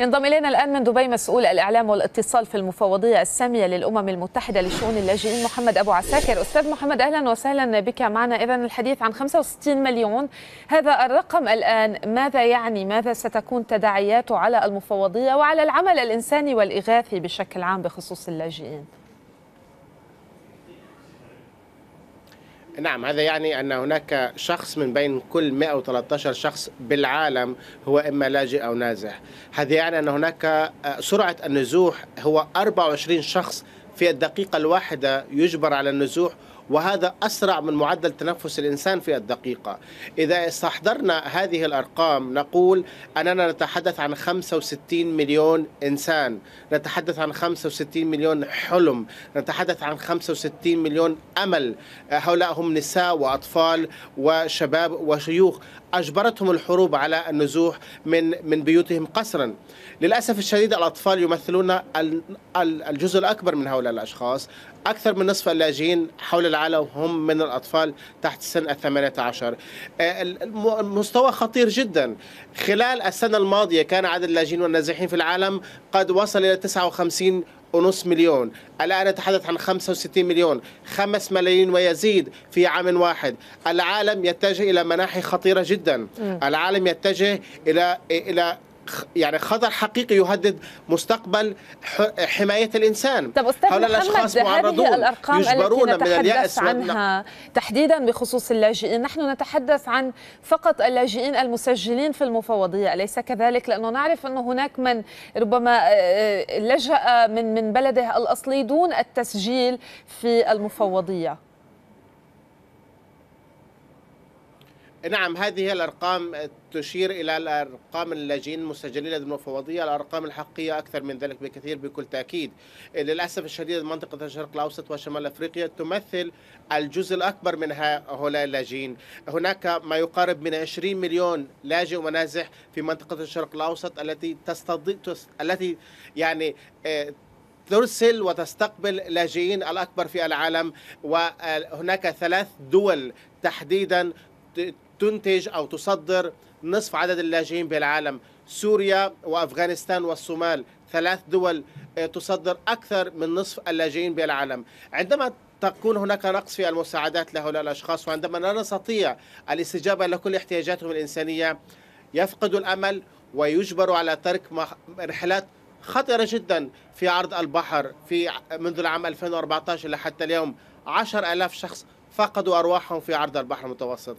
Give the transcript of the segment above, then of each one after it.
ينضم إلينا الآن من دبي مسؤول الإعلام والاتصال في المفوضية السامية للأمم المتحدة لشؤون اللاجئين محمد أبو عساكر أستاذ محمد أهلا وسهلا بك معنا إذا الحديث عن 65 مليون هذا الرقم الآن ماذا يعني ماذا ستكون تداعياته على المفوضية وعلى العمل الإنساني والإغاثي بشكل عام بخصوص اللاجئين نعم هذا يعني أن هناك شخص من بين كل 113 شخص بالعالم هو إما لاجئ أو نازح هذا يعني أن هناك آه، سرعة النزوح هو 24 شخص في الدقيقة الواحدة يجبر على النزوح وهذا أسرع من معدل تنفس الإنسان في الدقيقة إذا استحضرنا هذه الأرقام نقول أننا نتحدث عن 65 مليون إنسان نتحدث عن 65 مليون حلم نتحدث عن 65 مليون أمل هؤلاء هم نساء وأطفال وشباب وشيوخ أجبرتهم الحروب على النزوح من من بيوتهم قسرا للأسف الشديد الأطفال يمثلون الجزء الأكبر من هؤلاء الأشخاص أكثر من نصف اللاجئين حول العالم هم من الأطفال تحت سن الثمانية عشر آه، المستوى خطير جدا خلال السنة الماضية كان عدد اللاجئين والنازحين في العالم قد وصل إلى وخمسين ونص مليون الآن نتحدث عن 65 مليون 5 ملايين ويزيد في عام واحد العالم يتجه إلى مناحي خطيرة جدا العالم يتجه إلى إلى يعني خطر حقيقي يهدد مستقبل حماية الإنسان طب أستاذ هؤلاء الأشخاص معرضون الأرقام يجبرون التي نتحدث من اليأس عنها تحديدا بخصوص اللاجئين نحن نتحدث عن فقط اللاجئين المسجلين في المفوضية أليس كذلك لأنه نعرف أنه هناك من ربما آه، آه، لجأ من من بلده الأصلي دون التسجيل في المفوضية نعم هذه الأرقام تشير إلى الأرقام اللاجئين المسجلين لدى المفوضية الأرقام الحقيقية أكثر من ذلك بكثير بكل تأكيد للأسف الشديد منطقة الشرق الأوسط وشمال أفريقيا تمثل الجزء الأكبر من هؤلاء اللاجئين هناك ما يقارب من 20 مليون لاجئ ونازح في منطقة الشرق الأوسط التي تستضي... التي يعني آه، ترسل وتستقبل لاجئين الأكبر في العالم وهناك ثلاث دول تحديدا تنتج أو تصدر نصف عدد اللاجئين بالعالم سوريا وأفغانستان والصومال ثلاث دول آه، تصدر أكثر من نصف اللاجئين بالعالم عندما تكون هناك نقص في المساعدات لهؤلاء الأشخاص وعندما لا نستطيع الاستجابة لكل احتياجاتهم الإنسانية يفقد الأمل ويجبر على ترك رحلات خطرة جدا في عرض البحر في منذ العام 2014 إلى حتى اليوم عشر ألاف شخص فقدوا أرواحهم في عرض البحر المتوسط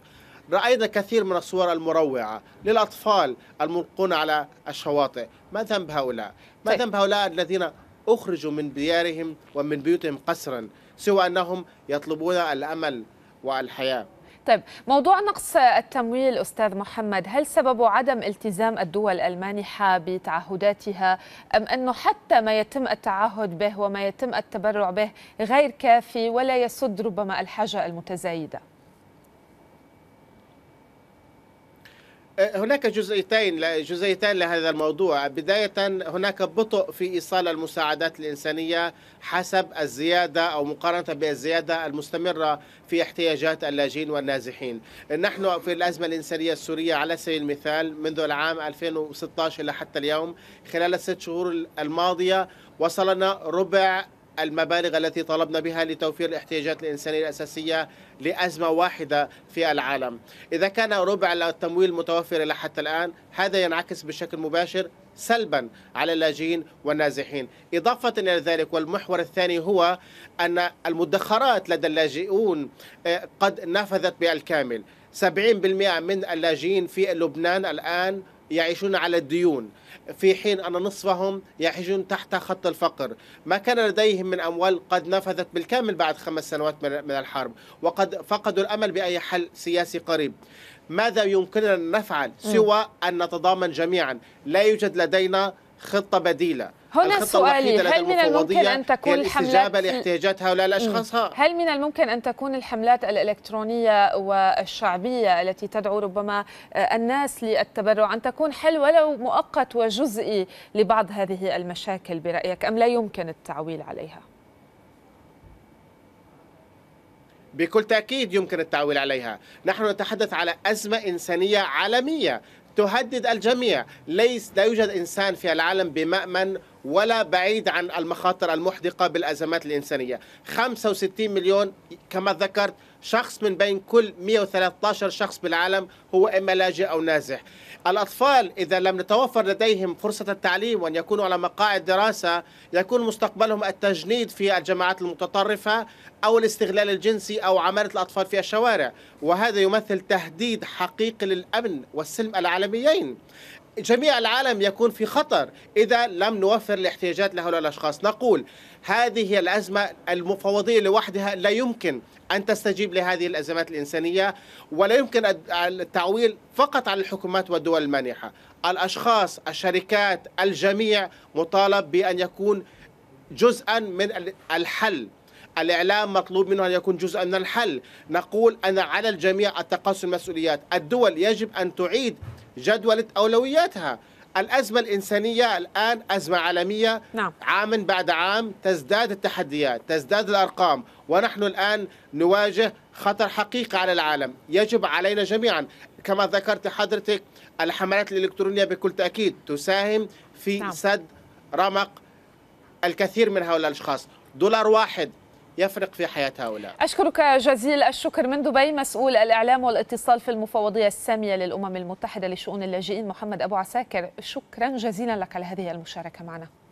رأينا كثير من الصور المروعة للأطفال الملقون على الشواطئ ما ذنب هؤلاء؟ ما طيب. ذنب هؤلاء الذين أخرجوا من ديارهم ومن بيوتهم قسرا سوى أنهم يطلبون الأمل والحياة طيب موضوع نقص التمويل أستاذ محمد هل سببه عدم التزام الدول المانحة بتعهداتها أم أنه حتى ما يتم التعهد به وما يتم التبرع به غير كافي ولا يسد ربما الحاجة المتزايدة؟ أه، هناك جزئيتين جزئيتين لهذا الموضوع بداية هناك بطء في إيصال المساعدات الإنسانية حسب الزيادة أو مقارنة بالزيادة المستمرة في احتياجات اللاجئين والنازحين نحن في الأزمة الإنسانية السورية على سبيل المثال منذ العام 2016 إلى حتى اليوم خلال الست شهور الماضية وصلنا ربع المبالغ التي طلبنا بها لتوفير الاحتياجات الإنسانية الأساسية لأزمة واحدة في العالم إذا كان ربع التمويل متوفر إلى حتى الآن هذا ينعكس بشكل مباشر سلبا على اللاجئين والنازحين إضافة إلى ذلك والمحور الثاني هو أن المدخرات لدى اللاجئون آه، قد نفذت بالكامل 70% من اللاجئين في لبنان الآن يعيشون على الديون في حين أن نصفهم يعيشون تحت خط الفقر ما كان لديهم من أموال قد نفذت بالكامل بعد خمس سنوات من الحرب وقد فقدوا الأمل بأي حل سياسي قريب ماذا يمكننا أن نفعل سوى أن نتضامن جميعا لا يوجد لدينا خطة بديلة هنا سؤالي هل من الممكن أن تكون الحملات لاحتياجات هؤلاء الأشخاص هل من الممكن أن تكون الحملات الإلكترونية والشعبية التي تدعو ربما آه، الناس للتبرع أن تكون حل ولو مؤقت وجزئي لبعض هذه المشاكل برأيك أم لا يمكن التعويل عليها؟ بكل تأكيد يمكن التعويل عليها نحن نتحدث على أزمة إنسانية عالمية تهدد الجميع ليس لا يوجد إنسان في العالم بمأمن ولا بعيد عن المخاطر المحدقة بالأزمات الإنسانية 65 مليون كما ذكرت شخص من بين كل 113 شخص بالعالم هو إما لاجئ أو نازح الأطفال إذا لم نتوفر لديهم فرصة التعليم وأن يكونوا على مقاعد دراسة يكون مستقبلهم التجنيد في الجماعات المتطرفة أو الاستغلال الجنسي أو عمالة الأطفال في الشوارع وهذا يمثل تهديد حقيقي للأمن والسلم العالميين جميع العالم يكون في خطر إذا لم نوفر الاحتياجات لهؤلاء الأشخاص نقول هذه الأزمة المفوضية لوحدها لا يمكن أن تستجيب لهذه الأزمات الإنسانية ولا يمكن التعويل فقط على الحكومات والدول المانحة الأشخاص الشركات الجميع مطالب بأن يكون جزءا من الحل الإعلام مطلوب منه أن يكون جزءا من الحل نقول أن على الجميع التقاسم المسؤوليات الدول يجب أن تعيد جدولة أولوياتها الأزمة الإنسانية الآن أزمة عالمية نعم. عام بعد عام تزداد التحديات تزداد الأرقام ونحن الآن نواجه خطر حقيقي على العالم يجب علينا جميعا كما ذكرت حضرتك الحملات الإلكترونية بكل تأكيد تساهم في نعم. سد رمق الكثير من هؤلاء الأشخاص دولار واحد يفرق في حياة هؤلاء أشكرك جزيل الشكر من دبي مسؤول الإعلام والاتصال في المفوضية السامية للأمم المتحدة لشؤون اللاجئين محمد أبو عساكر شكرا جزيلا لك على هذه المشاركة معنا